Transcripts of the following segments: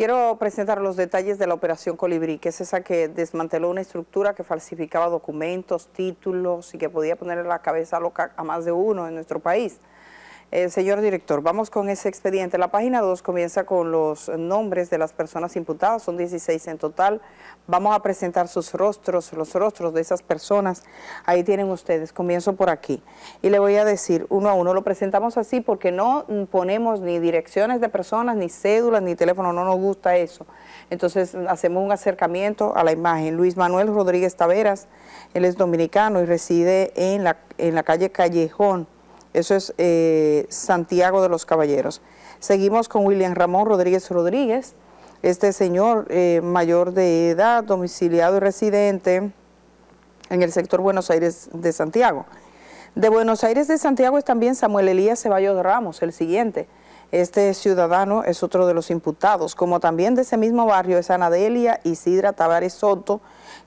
Quiero presentar los detalles de la operación Colibrí, que es esa que desmanteló una estructura que falsificaba documentos, títulos y que podía poner en la cabeza loca a más de uno en nuestro país. Eh, señor director, vamos con ese expediente. La página 2 comienza con los nombres de las personas imputadas, son 16 en total. Vamos a presentar sus rostros, los rostros de esas personas. Ahí tienen ustedes, comienzo por aquí. Y le voy a decir uno a uno, lo presentamos así porque no ponemos ni direcciones de personas, ni cédulas, ni teléfono, no nos gusta eso. Entonces hacemos un acercamiento a la imagen. Luis Manuel Rodríguez Taveras, él es dominicano y reside en la, en la calle Callejón. Eso es eh, Santiago de los Caballeros. Seguimos con William Ramón Rodríguez Rodríguez, este señor eh, mayor de edad, domiciliado y residente en el sector Buenos Aires de Santiago. De Buenos Aires de Santiago es también Samuel Elías Ceballos Ramos, el siguiente. Este ciudadano es otro de los imputados, como también de ese mismo barrio es Delia Isidra Tavares Soto,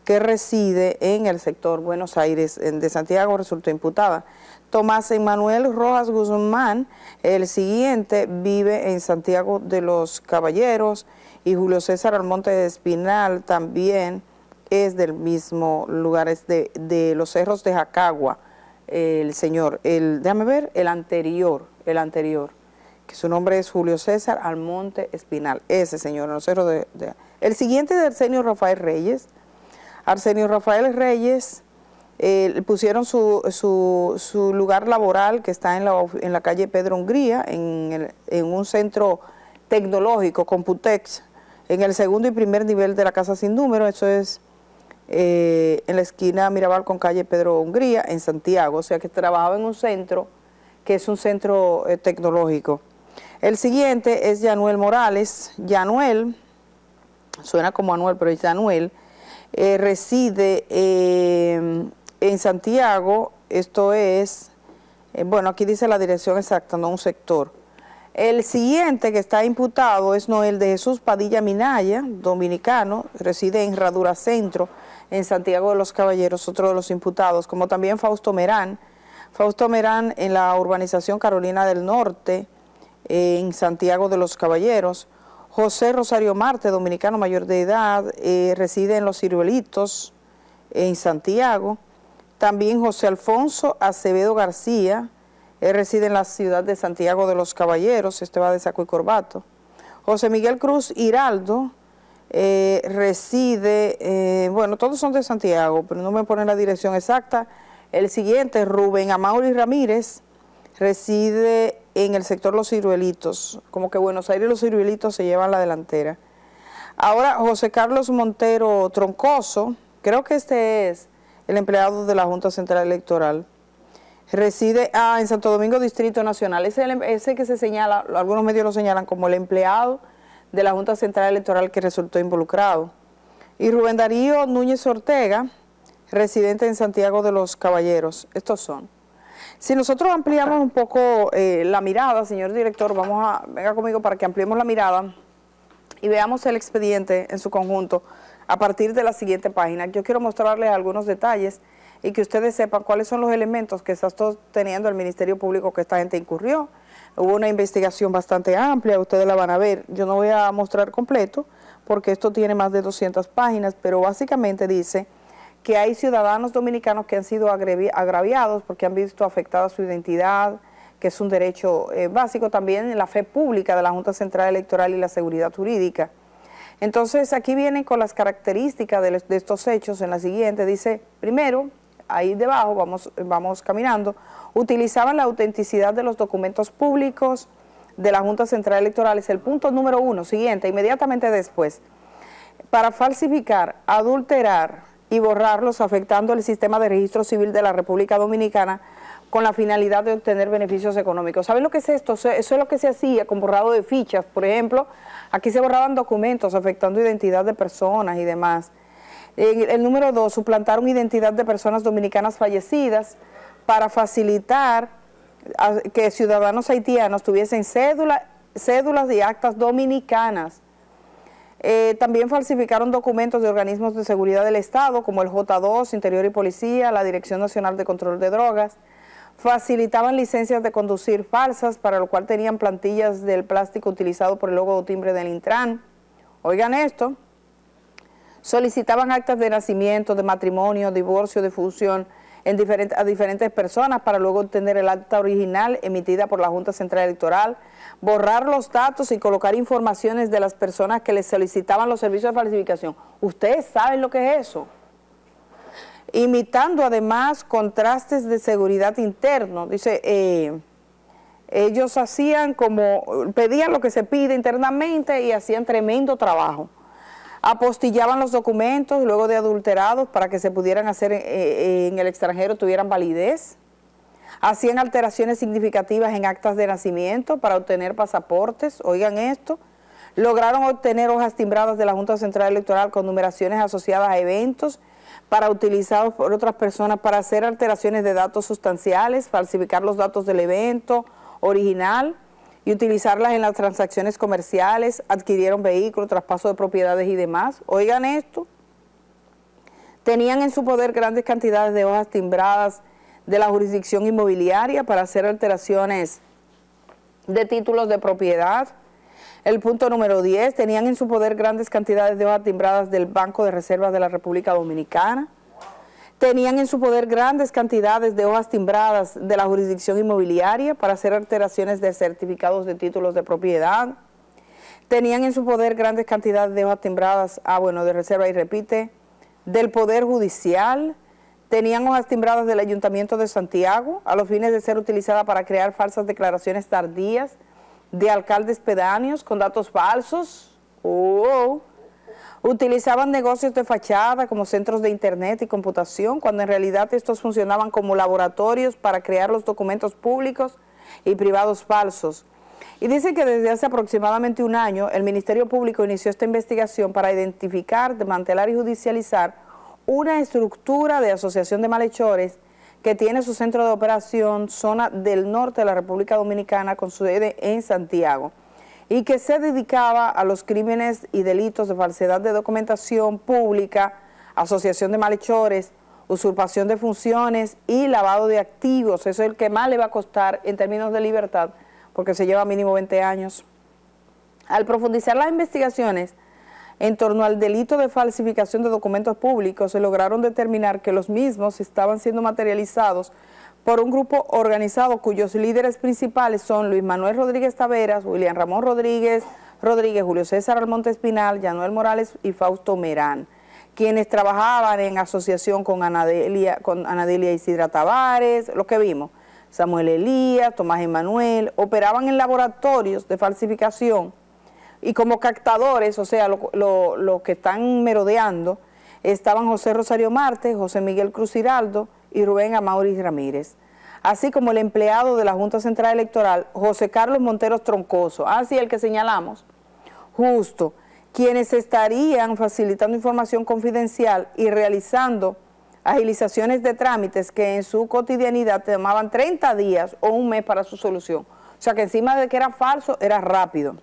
que reside en el sector Buenos Aires de Santiago, resultó imputada. Tomás Emanuel Rojas Guzmán, el siguiente vive en Santiago de los Caballeros y Julio César Almonte Espinal también es del mismo lugar, es de, los cerros de Jacagua, el señor, el, déjame ver, el anterior, el anterior, que su nombre es Julio César Almonte Espinal, ese señor, los cerros de, El siguiente es Arsenio Rafael Reyes, Arsenio Rafael Reyes eh, pusieron su, su, lugar laboral que está en la, en la calle Pedro Hungría, en, un centro tecnológico, Computex, en el segundo y primer nivel de la Casa Sin Número, eso es eh, en la esquina Mirabal con calle Pedro Hungría, en Santiago, o sea que trabajaba en un centro que es un centro eh, tecnológico. El siguiente es Yanuel Morales. Yanuel, suena como Anuel, pero es Yanuel, reside en Santiago, esto es, eh, bueno, aquí dice la dirección exacta, no un sector. El siguiente que está imputado es Noel de Jesús Padilla Minaya, dominicano, reside en Radura Centro, en Santiago de los Caballeros, otro de los imputados, como también Fausto Merán. Fausto Merán en la urbanización Carolina del Norte, en Santiago de los Caballeros. José Rosario Marte, dominicano mayor de edad, eh, reside en Los Ciruelitos, en Santiago. También José Alfonso Acevedo García, él reside en la ciudad de Santiago de los Caballeros, este va de Saco y Corbato. José Miguel Cruz Hiraldo eh, reside, eh, bueno, todos son de Santiago, pero no me ponen la dirección exacta. El siguiente, Rubén Amauri Ramírez, reside en el sector Los Ciruelitos, como que Buenos Aires y Los Ciruelitos se llevan la delantera. Ahora, José Carlos Montero Troncoso, creo que este es el empleado de la Junta Central Electoral. Reside ah, en Santo Domingo, Distrito Nacional. Em, ese, que se señala, algunos medios lo señalan como el empleado de la Junta Central Electoral que resultó involucrado. Y Rubén Darío Núñez Ortega, residente en Santiago de los Caballeros. Estos son. Si nosotros ampliamos un poco eh, la mirada, señor director, vamos a, venga conmigo para que ampliemos la mirada y veamos el expediente en su conjunto a partir de la siguiente página. Yo quiero mostrarles algunos detalles y que ustedes sepan cuáles son los elementos que está teniendo el Ministerio Público que esta gente incurrió. Hubo una investigación bastante amplia, ustedes la van a ver. Yo no voy a mostrar completo porque esto tiene más de 200 páginas, pero básicamente dice que hay ciudadanos dominicanos que han sido agraviados porque han visto afectada su identidad, que es un derecho eh, básico, también la fe pública de la Junta Central Electoral y la seguridad jurídica. Entonces aquí vienen con las características de, estos hechos en la siguiente. Dice, primero, ahí debajo, vamos, vamos caminando, utilizaban la autenticidad de los documentos públicos de la Junta Central Electoral, es el punto número uno, siguiente, inmediatamente después, para falsificar, adulterar y borrarlos afectando el sistema de registro civil de la República Dominicana con la finalidad de obtener beneficios económicos. ¿Saben lo que es esto? Eso es lo que se hacía con borrado de fichas, por ejemplo. Aquí se borraban documentos afectando identidad de personas y demás. El, número dos, suplantaron identidad de personas dominicanas fallecidas para facilitar que ciudadanos haitianos tuviesen cédulas y actas dominicanas. Eh, también falsificaron documentos de organismos de seguridad del Estado, como el J2, Interior y Policía, la Dirección Nacional de Control de Drogas, facilitaban licencias de conducir falsas, para lo cual tenían plantillas del plástico utilizado por el logo de timbre del Intran. Oigan esto. Solicitaban actas de nacimiento, de matrimonio, divorcio, de fusión en diferentes a diferentes personas para luego obtener el acta original emitida por la Junta Central Electoral, borrar los datos y colocar informaciones de las personas que les solicitaban los servicios de falsificación. ¿Ustedes saben lo que es eso? imitando además contrastes de seguridad interno. Dice, eh, ellos hacían como, pedían lo que se pide internamente y hacían tremendo trabajo. Apostillaban los documentos luego de adulterados para que se pudieran hacer en, eh, eh, en el extranjero, tuvieran validez. Hacían alteraciones significativas en actas de nacimiento para obtener pasaportes, oigan esto. Lograron obtener hojas timbradas de la Junta Central Electoral con numeraciones asociadas a eventos para utilizados por otras personas para hacer alteraciones de datos sustanciales, falsificar los datos del evento original y utilizarlas en las transacciones comerciales, adquirieron vehículos, traspaso de propiedades y demás. Oigan esto. Tenían en su poder grandes cantidades de hojas timbradas de la jurisdicción inmobiliaria para hacer alteraciones de títulos de propiedad, el punto número 10, tenían en su poder grandes cantidades de hojas timbradas del Banco de Reservas de la República Dominicana. Tenían en su poder grandes cantidades de hojas timbradas de la jurisdicción inmobiliaria para hacer alteraciones de certificados de títulos de propiedad. Tenían en su poder grandes cantidades de hojas timbradas, ah bueno, de reserva y repite, del Poder Judicial, tenían hojas timbradas del Ayuntamiento de Santiago a los fines de ser utilizada para crear falsas declaraciones tardías de alcaldes pedáneos con datos falsos. Utilizaban negocios de fachada como centros de internet y computación, cuando en realidad estos funcionaban como laboratorios para crear los documentos públicos y privados falsos. Y dice que desde hace aproximadamente un año el Ministerio Público inició esta investigación para identificar, desmantelar y judicializar una estructura de asociación de malhechores que tiene su centro de operación zona del norte de la República Dominicana con su sede en Santiago y que se dedicaba a los crímenes y delitos de falsedad de documentación pública, asociación de malhechores, usurpación de funciones y lavado de activos. Eso es el que más le va a costar en términos de libertad, porque se lleva mínimo 20 años. Al profundizar las investigaciones, en torno al delito de falsificación de documentos públicos se lograron determinar que los mismos estaban siendo materializados por un grupo organizado cuyos líderes principales son Luis Manuel Rodríguez Taveras, William Ramón Rodríguez, Rodríguez Julio César Almonte Espinal, Yanuel Morales y Fausto Merán, quienes trabajaban en asociación con Anadelia, Isidra Tavares, lo que vimos, Samuel Elías, Tomás Emanuel, operaban en laboratorios de falsificación y como captadores, o sea, los lo, que están merodeando, estaban José Rosario Marte, José Miguel Cruz Hiraldo y Rubén Amauris Ramírez, así como el empleado de la Junta Central Electoral, José Carlos Monteros Troncoso, así ah, el que señalamos, justo, quienes estarían facilitando información confidencial y realizando agilizaciones de trámites que en su cotidianidad tomaban 30 días o un mes para su solución. O sea que encima de que era falso, era rápido.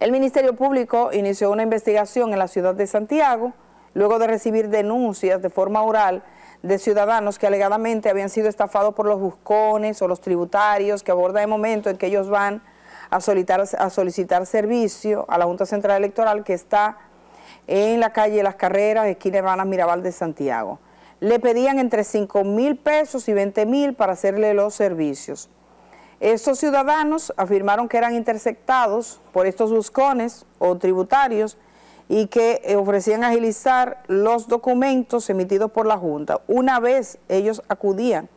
El Ministerio Público inició una investigación en la ciudad de Santiago luego de recibir denuncias de forma oral de ciudadanos que alegadamente habían sido estafados por los buscones o los tributarios que aborda el momento en que ellos van a solicitar, a solicitar servicio a la Junta Central Electoral que está en la calle Las Carreras, esquina Hermanas Mirabal de Santiago. Le pedían entre 5 mil pesos y 20 mil para hacerle los servicios. Estos ciudadanos afirmaron que eran interceptados por estos buscones o tributarios y que eh, ofrecían agilizar los documentos emitidos por la Junta. Una vez ellos acudían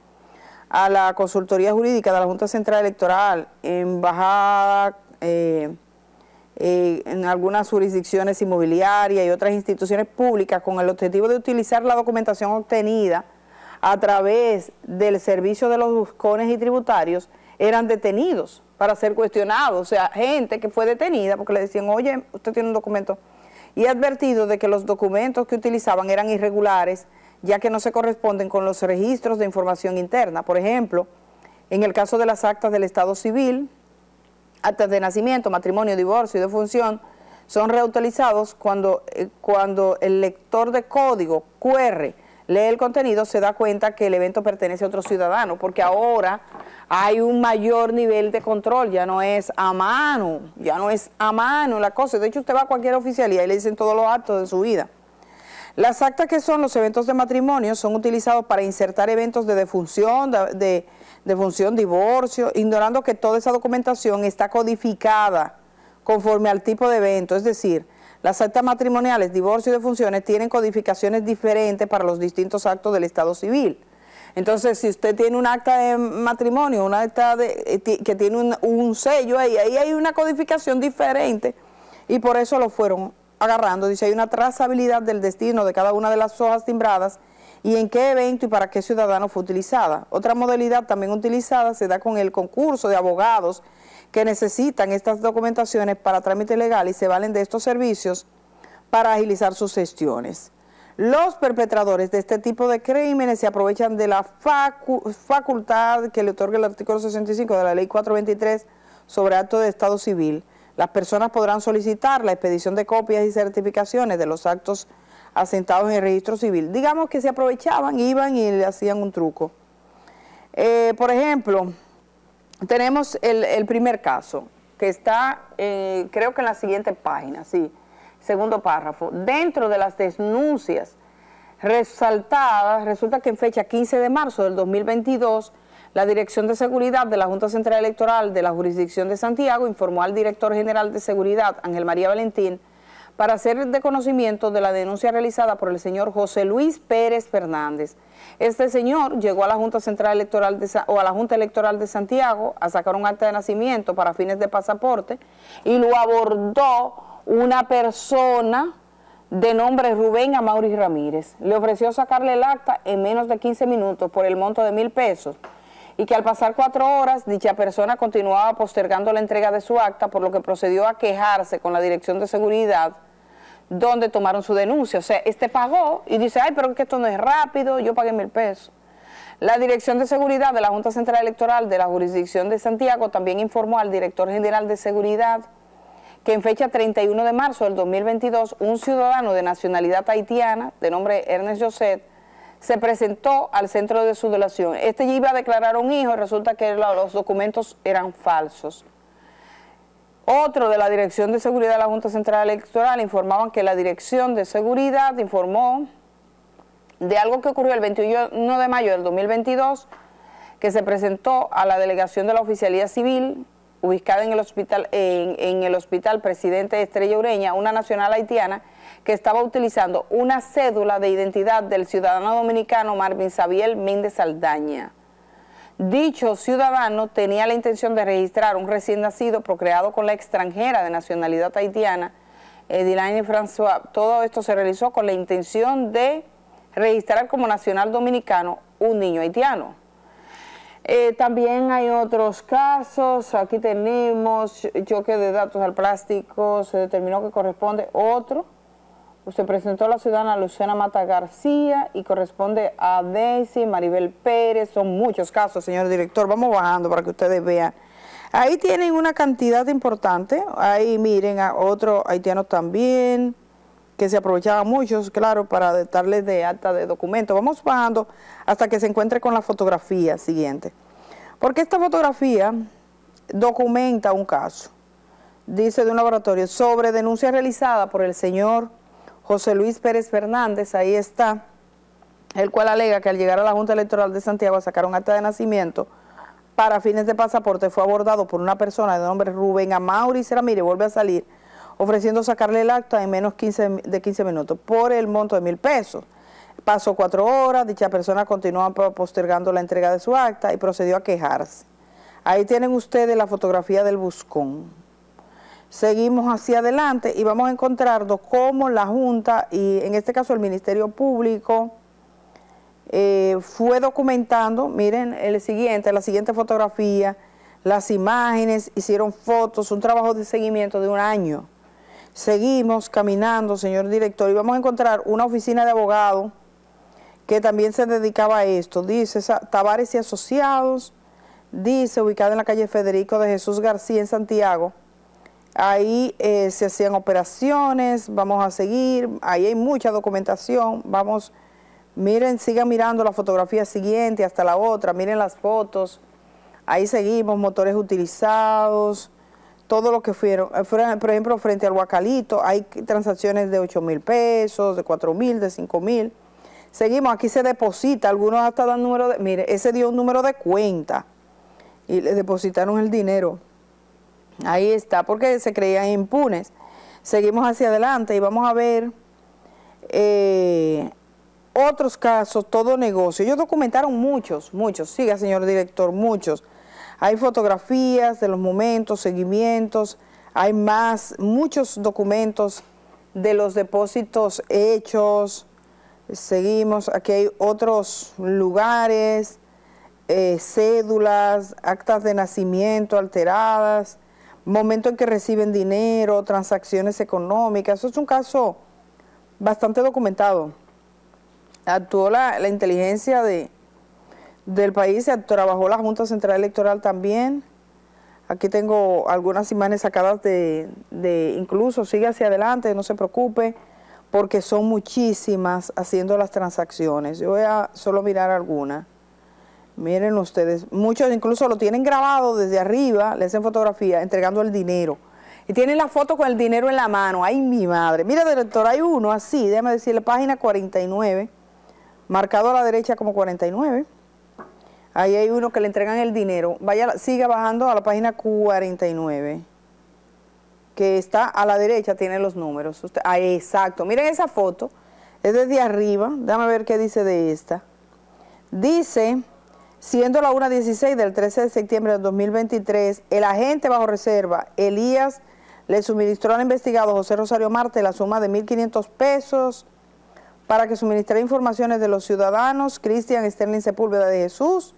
a la consultoría jurídica de la Junta Central Electoral en bajada, eh, eh, en algunas jurisdicciones inmobiliarias y otras instituciones públicas con el objetivo de utilizar la documentación obtenida a través del servicio de los buscones y tributarios, eran detenidos para ser cuestionados, o sea, gente que fue detenida porque le decían, oye, usted tiene un documento, y advertido de que los documentos que utilizaban eran irregulares, ya que no se corresponden con los registros de información interna. Por ejemplo, en el caso de las actas del Estado Civil, actas de nacimiento, matrimonio, divorcio y defunción, son reutilizados cuando, eh, cuando el lector de código QR lee el contenido se da cuenta que el evento pertenece a otro ciudadano, porque ahora hay un mayor nivel de control, ya no es a mano, ya no es a mano la cosa. De hecho, usted va a cualquier oficialía y le dicen todos los actos de su vida. Las actas que son los eventos de matrimonio son utilizados para insertar eventos de defunción, de, de defunción, divorcio, ignorando que toda esa documentación está codificada conforme al tipo de evento, es decir, las actas matrimoniales, divorcio y defunciones tienen codificaciones diferentes para los distintos actos del Estado civil. Entonces, si usted tiene un acta de matrimonio, una acta de, eh, que tiene un, un sello, ahí, ahí hay una codificación diferente y por eso lo fueron agarrando. Dice, hay una trazabilidad del destino de cada una de las hojas timbradas y en qué evento y para qué ciudadano fue utilizada. Otra modalidad también utilizada se da con el concurso de abogados que necesitan estas documentaciones para trámite legal y se valen de estos servicios para agilizar sus gestiones. Los perpetradores de este tipo de crímenes se aprovechan de la facultad que le otorga el artículo 65 de la ley 423 sobre acto de Estado civil. Las personas podrán solicitar la expedición de copias y certificaciones de los actos asentados en el registro civil. Digamos que se aprovechaban, iban y le hacían un truco. Eh, por ejemplo, tenemos el, primer caso, que está, eh, creo que en la siguiente página, sí, segundo párrafo. Dentro de las denuncias resaltadas, resulta que en fecha 15 de marzo del 2022, la Dirección de Seguridad de la Junta Central Electoral de la Jurisdicción de Santiago informó al Director General de Seguridad, Ángel María Valentín, para hacer de conocimiento de la denuncia realizada por el señor José Luis Pérez Fernández. Este señor llegó a la Junta Central Electoral de, o a la Junta Electoral de Santiago a sacar un acta de nacimiento para fines de pasaporte y lo abordó una persona de nombre Rubén Amaury Ramírez. Le ofreció sacarle el acta en menos de 15 minutos por el monto de mil pesos y que al pasar cuatro horas dicha persona continuaba postergando la entrega de su acta, por lo que procedió a quejarse con la Dirección de Seguridad donde tomaron su denuncia. O sea, este pagó y dice, ay, pero que esto no es rápido, yo pagué mil pesos. La Dirección de Seguridad de la Junta Central Electoral de la Jurisdicción de Santiago también informó al Director General de Seguridad que en fecha 31 de marzo del 2022 un ciudadano de nacionalidad haitiana de nombre Ernest Joseph se presentó al centro de su delación. Este iba a declarar un hijo y resulta que los documentos eran falsos. Otro de la Dirección de Seguridad de la Junta Central Electoral informaban que la Dirección de Seguridad informó de algo que ocurrió el 21 de mayo del 2022, que se presentó a la delegación de la Oficialía Civil ubicada en el hospital, en, el hospital Presidente Estrella Ureña, una nacional haitiana que estaba utilizando una cédula de identidad del ciudadano dominicano Marvin Sabiel Méndez Aldaña. Dicho ciudadano tenía la intención de registrar un recién nacido procreado con la extranjera de nacionalidad haitiana, Edilaine eh, François. Todo esto se realizó con la intención de registrar como nacional dominicano un niño haitiano. Eh, también hay otros casos, aquí tenemos choque de datos al plástico, se determinó que corresponde otro Usted presentó a la ciudadana Luciana Mata García y corresponde a Daisy, Maribel Pérez. Son muchos casos, señor director. Vamos bajando para que ustedes vean. Ahí tienen una cantidad importante. Ahí miren a otro haitiano también, que se aprovechaba muchos, claro, para darles de alta de documento. Vamos bajando hasta que se encuentre con la fotografía siguiente. Porque esta fotografía documenta un caso. Dice de un laboratorio sobre denuncia realizada por el señor José Luis Pérez Fernández, ahí está, el cual alega que al llegar a la Junta Electoral de Santiago a sacar un acta de nacimiento para fines de pasaporte fue abordado por una persona de nombre Rubén Amauris Ramírez, vuelve a salir, ofreciendo sacarle el acta en menos 15, de 15 minutos por el monto de mil pesos. Pasó cuatro horas, dicha persona continuó postergando la entrega de su acta y procedió a quejarse. Ahí tienen ustedes la fotografía del buscón seguimos hacia adelante y vamos a encontrar cómo la Junta y en este caso el Ministerio Público eh, fue documentando, miren el siguiente, la siguiente fotografía, las imágenes, hicieron fotos, un trabajo de seguimiento de un año. Seguimos caminando, señor director, y vamos a encontrar una oficina de abogados que también se dedicaba a esto. Dice Tavares y Asociados, dice, ubicada en la calle Federico de Jesús García en Santiago, Ahí eh, se hacían operaciones, vamos a seguir, ahí hay mucha documentación, vamos, miren, sigan mirando la fotografía siguiente hasta la otra, miren las fotos, ahí seguimos, motores utilizados, todo lo que fueron, eh, por ejemplo, frente al Huacalito, hay transacciones de 8 mil pesos, de 4 mil, de 5 mil. Seguimos, aquí se deposita, algunos hasta dan número de, mire, ese dio un número de cuenta y le depositaron el dinero. Ahí está, porque se creían impunes. Seguimos hacia adelante y vamos a ver eh, otros casos, todo negocio. Ellos documentaron muchos, muchos. Siga, señor director, muchos. Hay fotografías de los momentos, seguimientos, hay más, muchos documentos de los depósitos hechos. Seguimos, aquí hay otros lugares, eh, cédulas, actas de nacimiento alteradas, momento en que reciben dinero, transacciones económicas. Eso es un caso bastante documentado. Actuó la, inteligencia de, del país, trabajó la Junta Central Electoral también. Aquí tengo algunas imágenes sacadas de, de incluso, sigue hacia adelante, no se preocupe, porque son muchísimas haciendo las transacciones. Yo voy a solo mirar algunas. Miren ustedes, muchos incluso lo tienen grabado desde arriba, le hacen fotografía entregando el dinero. Y tienen la foto con el dinero en la mano. ¡Ay, mi madre! Mira, director, hay uno así, déjame decirle, página 49, marcado a la derecha como 49. Ahí hay uno que le entregan el dinero. Vaya, siga bajando a la página 49, que está a la derecha, tiene los números. Ah, exacto. Miren esa foto, es desde arriba. Déjame ver qué dice de esta. Dice Siendo la 1.16 del 13 de septiembre de 2023, el agente bajo reserva, Elías, le suministró al investigado José Rosario Marte la suma de 1.500 pesos para que suministre informaciones de los ciudadanos Cristian Sterling Sepúlveda de Jesús,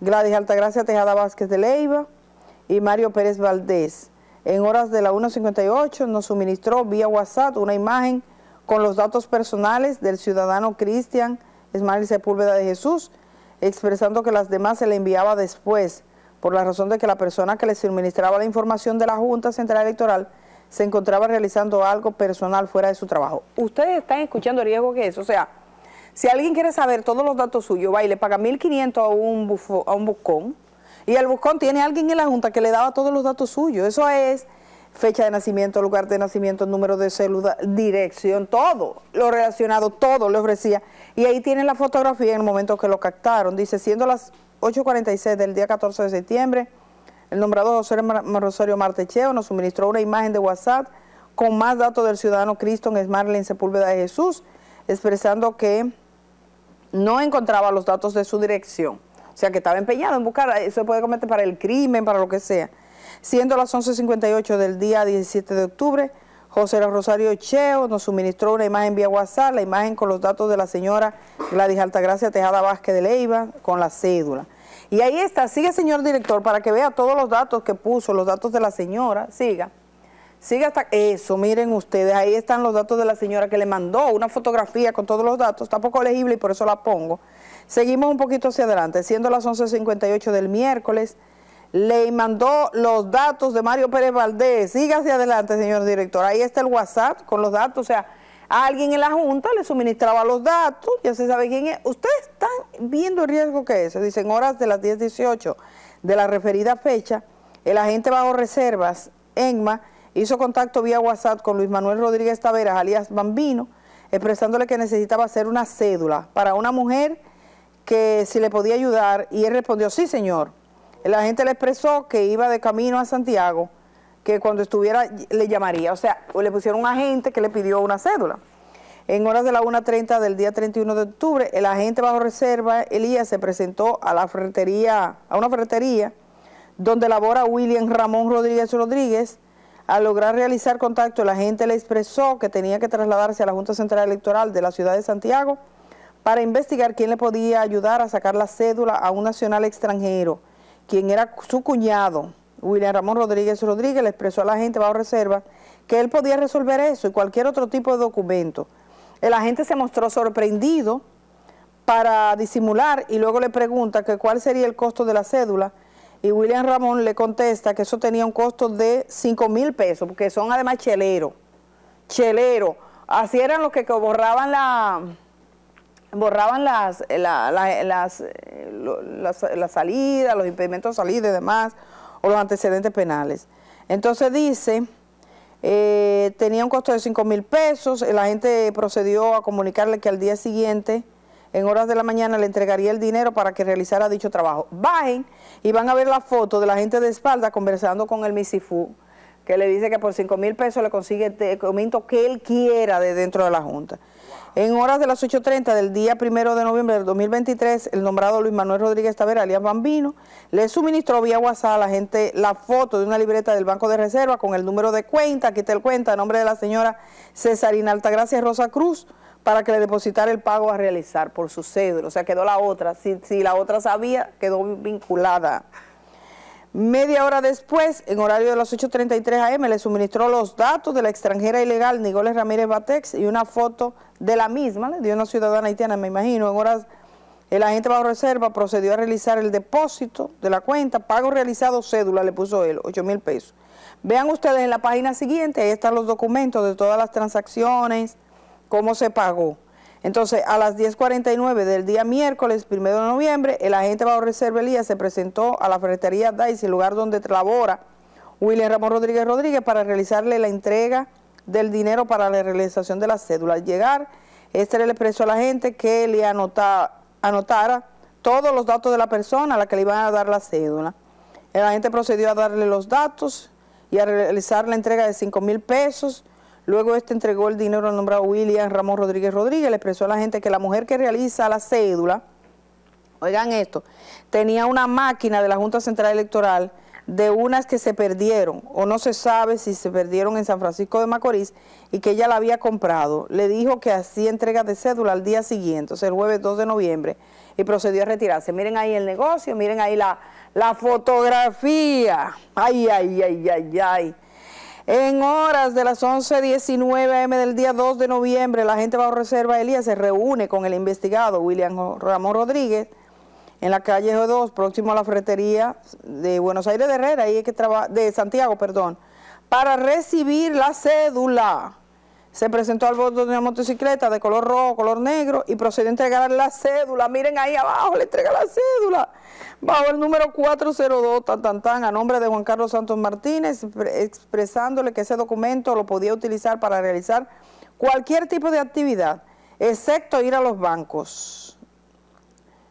Gladys Altagracia Tejada Vázquez de Leiva y Mario Pérez Valdés. En horas de la 1.58 nos suministró vía WhatsApp una imagen con los datos personales del ciudadano Cristian Esmael Sepúlveda de Jesús, expresando que las demás se le enviaba después, por la razón de que la persona que le suministraba la información de la Junta Central Electoral se encontraba realizando algo personal fuera de su trabajo. Ustedes están escuchando el riesgo que es, o sea, si alguien quiere saber todos los datos suyos, va y le paga 1.500 a un, bufo, a un buscón, y el buscón tiene alguien en la Junta que le daba todos los datos suyos, eso es fecha de nacimiento, lugar de nacimiento, número de célula, dirección, todo lo relacionado, todo le ofrecía. Y ahí tienen la fotografía en el momento que lo captaron. Dice, siendo las 8.46 del día 14 de septiembre, el nombrado José Rosario Martecheo nos suministró una imagen de WhatsApp con más datos del ciudadano Cristo en Esmarlin Sepúlveda de Jesús, expresando que no encontraba los datos de su dirección. O sea, que estaba empeñado en buscar, eso puede cometer para el crimen, para lo que sea. Siendo las 11.58 del día 17 de octubre, José Rosario Cheo nos suministró una imagen vía WhatsApp, la imagen con los datos de la señora Gladys Altagracia Tejada Vázquez de Leiva con la cédula. Y ahí está, sigue señor director, para que vea todos los datos que puso, los datos de la señora, siga. Siga hasta eso, miren ustedes, ahí están los datos de la señora que le mandó una fotografía con todos los datos, está poco legible y por eso la pongo. Seguimos un poquito hacia adelante, siendo las 11.58 del miércoles, le mandó los datos de Mario Pérez Valdés. Siga hacia adelante, señor director. Ahí está el WhatsApp con los datos. O sea, a alguien en la Junta le suministraba los datos, ya se sabe quién es. Ustedes están viendo el riesgo que es. Dicen horas de las 10.18 de la referida fecha, el agente bajo reservas, ENMA, hizo contacto vía WhatsApp con Luis Manuel Rodríguez Taveras, alias Bambino, expresándole que necesitaba hacer una cédula para una mujer que si le podía ayudar y él respondió, sí señor, el agente le expresó que iba de camino a Santiago, que cuando estuviera le llamaría. O sea, le pusieron un agente que le pidió una cédula. En horas de la 1.30 del día 31 de octubre, el agente bajo reserva, Elías, se presentó a la ferretería, a una ferretería donde labora William Ramón Rodríguez Rodríguez. Al lograr realizar contacto, el agente le expresó que tenía que trasladarse a la Junta Central Electoral de la ciudad de Santiago para investigar quién le podía ayudar a sacar la cédula a un nacional extranjero quien era su cuñado, William Ramón Rodríguez Rodríguez, le expresó a la gente bajo reserva que él podía resolver eso y cualquier otro tipo de documento. El agente se mostró sorprendido para disimular y luego le pregunta que cuál sería el costo de la cédula y William Ramón le contesta que eso tenía un costo de 5 mil pesos, porque son además cheleros, cheleros. Así eran los que borraban la, borraban las, eh, la, eh, eh, salidas, los impedimentos de salida y demás, o los antecedentes penales. Entonces dice, tenía un costo de 5 mil pesos, la gente procedió a comunicarle que al día siguiente, en horas de la mañana, le entregaría el dinero para que realizara dicho trabajo. Bajen y van a ver la foto de la gente de espalda conversando con el Misifú que le dice que por 5 mil pesos le consigue el este documento que él quiera de dentro de la Junta. En horas de las 8.30 del día 1 de noviembre del 2023, el nombrado Luis Manuel Rodríguez Tavera, alias Bambino, le suministró vía WhatsApp a la gente la foto de una libreta del Banco de Reserva con el número de cuenta, aquí está el cuenta, a nombre de la señora Cesarina Altagracia Rosa Cruz, para que le depositara el pago a realizar por su cedro. O sea, quedó la otra. Si, si la otra sabía, quedó vinculada. Media hora después, en horario de las 8.33 am, le suministró los datos de la extranjera ilegal Nigoles Ramírez Batex y una foto de la misma, le dio una ciudadana haitiana, me imagino. En horas, el agente bajo reserva procedió a realizar el depósito de la cuenta, pago realizado, cédula, le puso él, 8 mil pesos. Vean ustedes en la página siguiente, ahí están los documentos de todas las transacciones, cómo se pagó. Entonces, a las 10.49 del día miércoles, primero de noviembre, el agente bajo reserva Elías se presentó a la ferretería el lugar donde labora William Ramón Rodríguez Rodríguez, para realizarle la entrega del dinero para la realización de la cédula. Al llegar, este le expresó a la gente que le anotara todos los datos de la persona a la que le iban a dar la cédula. El agente procedió a darle los datos y a realizar la entrega de 5 mil pesos Luego este entregó el dinero al nombrado William Ramón Rodríguez Rodríguez, le expresó a la gente que la mujer que realiza la cédula, oigan esto, tenía una máquina de la Junta Central Electoral de unas que se perdieron, o no se sabe si se perdieron en San Francisco de Macorís, y que ella la había comprado. Le dijo que hacía entrega de cédula al día siguiente, o sea, el jueves 2 de noviembre, y procedió a retirarse. Miren ahí el negocio, miren ahí la, la fotografía. Ay, ay, ay, ay, ay. En horas de las 11.19 am del día 2 de noviembre, la gente bajo reserva Elías se reúne con el investigado William Ramón Rodríguez en la calle G2, próximo a la ferretería de Buenos Aires de Herrera, ahí es que trabaja de Santiago, perdón, para recibir la cédula se presentó al bordo de una motocicleta de color rojo, color negro y procedió a entregar la cédula. Miren ahí abajo, le entrega la cédula. Bajo el número 402, tan, tan, tan, a nombre de Juan Carlos Santos Martínez, expresándole que ese documento lo podía utilizar para realizar cualquier tipo de actividad, excepto ir a los bancos.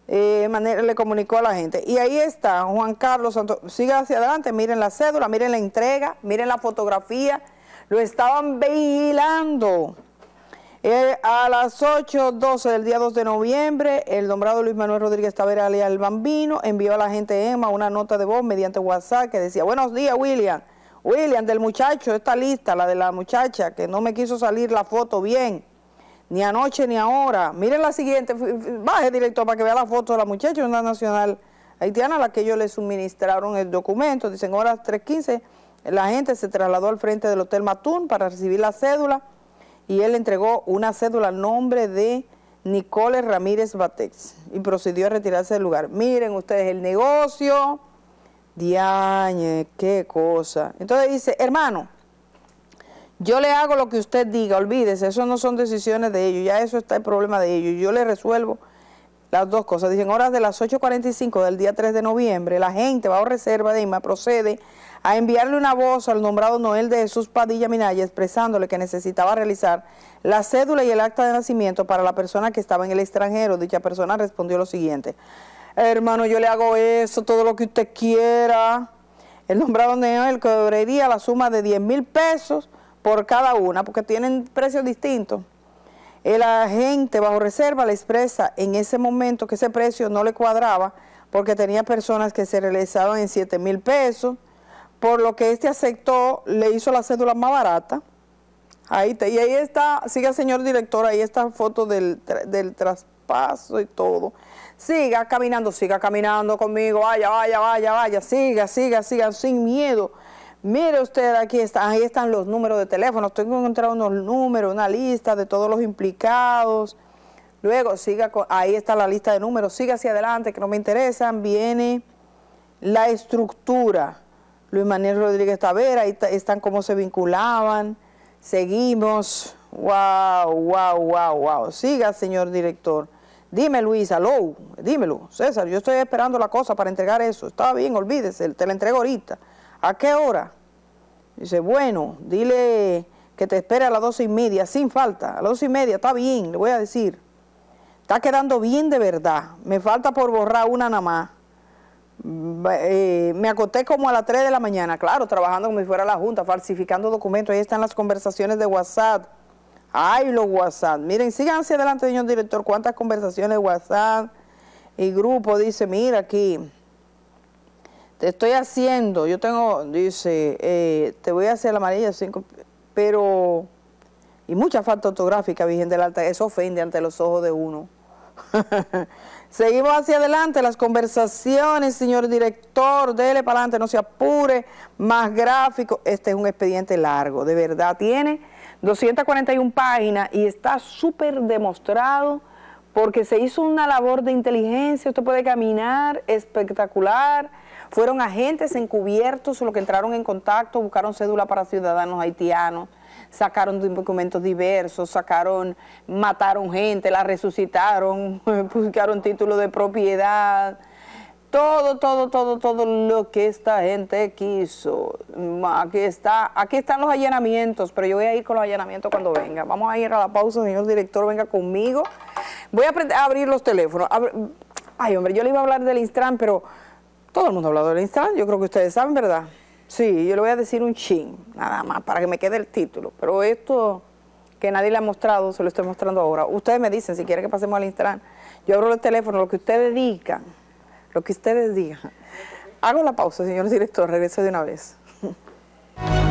Eh, manera, le comunicó a la gente. Y ahí está Juan Carlos Santos. Siga hacia adelante, miren la cédula, miren la entrega, miren la fotografía. Lo estaban vigilando. Eh, a las 8.12 del día 2 de noviembre, el nombrado Luis Manuel Rodríguez Tavera, al Bambino, envió a la gente Emma una nota de voz mediante WhatsApp que decía, buenos días William, William del muchacho, esta lista, la de la muchacha, que no me quiso salir la foto bien, ni anoche ni ahora. Miren la siguiente, baje directo para que vea la foto de la muchacha, una nacional haitiana, a la que ellos le suministraron el documento, dicen horas 3.15 la gente se trasladó al frente del Hotel Matún para recibir la cédula y él entregó una cédula al nombre de Nicole Ramírez Batex y procedió a retirarse del lugar. Miren ustedes el negocio, diañe, qué cosa. Entonces dice, hermano, yo le hago lo que usted diga, olvídese, eso no son decisiones de ellos, ya eso está el problema de ellos, yo le resuelvo las dos cosas. Dicen, horas de las 8.45 del día 3 de noviembre, la gente bajo reserva de IMA procede a enviarle una voz al nombrado Noel de Jesús Padilla Minaya expresándole que necesitaba realizar la cédula y el acta de nacimiento para la persona que estaba en el extranjero. Dicha persona respondió lo siguiente, hermano, yo le hago eso, todo lo que usted quiera. El nombrado Noel cobraría la suma de 10 mil pesos por cada una, porque tienen precios distintos. El agente bajo reserva le expresa en ese momento que ese precio no le cuadraba porque tenía personas que se realizaban en 7 mil pesos, por lo que este aceptó, le hizo la cédula más barata. Ahí te, y ahí está, siga señor director, ahí está foto del, del traspaso y todo. Siga caminando, siga caminando conmigo, vaya, vaya, vaya, vaya, siga, siga, siga, sin miedo Mire usted, aquí está, ahí están los números de teléfono. que encontrar unos números, una lista de todos los implicados. Luego, siga ahí está la lista de números, siga hacia adelante, que no me interesan. Viene la estructura. Luis Manuel Rodríguez Tavera, ahí están cómo se vinculaban. Seguimos. Wow, wow, wow, wow. Siga, señor director. Dime, Luis, aló, dímelo. César, yo estoy esperando la cosa para entregar eso. Está bien, olvídese, te la entrego ahorita. ¿A qué hora? Dice, bueno, dile que te espere a las dos y media, sin falta. A las dos y media, está bien, le voy a decir. Está quedando bien de verdad. Me falta por borrar una nada más. Eh, me acosté como a las 3 de la mañana, claro, trabajando como si fuera la Junta, falsificando documentos. Ahí están las conversaciones de WhatsApp. Ay, los WhatsApp. Miren, sigan hacia adelante, señor director, cuántas conversaciones de WhatsApp y grupo. Dice, mira aquí te estoy haciendo, yo tengo, dice, eh, te voy a hacer la amarilla, cinco, pero, y mucha falta ortográfica, Virgen del Alta, eso ofende ante los ojos de uno. Seguimos hacia adelante, las conversaciones, señor director, dele para adelante, no se apure, más gráfico. Este es un expediente largo, de verdad, tiene 241 páginas y está súper demostrado porque se hizo una labor de inteligencia, usted puede caminar espectacular, fueron agentes encubiertos los que entraron en contacto, buscaron cédula para ciudadanos haitianos, sacaron documentos diversos, sacaron, mataron gente, la resucitaron, buscaron título de propiedad, todo, todo, todo, todo lo que esta gente quiso. Aquí está, aquí están los allanamientos, pero yo voy a ir con los allanamientos cuando venga. Vamos a ir a la pausa, señor director, venga conmigo. Voy a, a abrir los teléfonos. Ay, hombre, yo le iba a hablar del Instran, pero todo el mundo ha hablado del Instagram, yo creo que ustedes saben, ¿verdad? Sí, yo le voy a decir un chin, nada más, para que me quede el título. Pero esto que nadie le ha mostrado, se lo estoy mostrando ahora. Ustedes me dicen, si quieren que pasemos al Instagram, yo abro el teléfono, lo que ustedes digan, lo que ustedes digan. Hago la pausa, señor director, regreso de una vez.